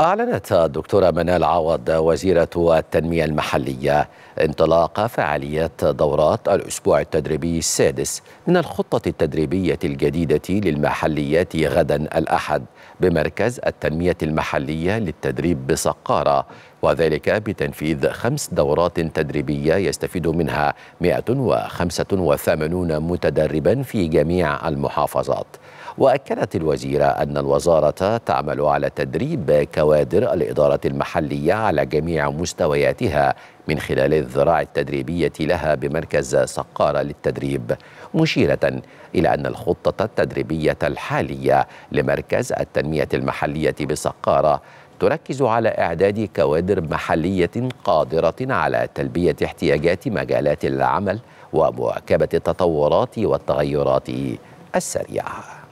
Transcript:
أعلنت الدكتورة منال عوض وزيرة التنمية المحلية انطلاق فعاليات دورات الأسبوع التدريبي السادس من الخطة التدريبية الجديدة للمحليات غدا الأحد بمركز التنمية المحلية للتدريب بسقارة وذلك بتنفيذ خمس دورات تدريبية يستفيد منها 185 متدربا في جميع المحافظات وأكدت الوزيرة أن الوزارة تعمل على تدريب كوادر الإدارة المحلية على جميع مستوياتها من خلال الذراع التدريبية لها بمركز سقارة للتدريب مشيرة إلى أن الخطة التدريبية الحالية لمركز التنمية المحلية بسقارة تركز على إعداد كوادر محلية قادرة على تلبية احتياجات مجالات العمل ومواكبة التطورات والتغيرات السريعة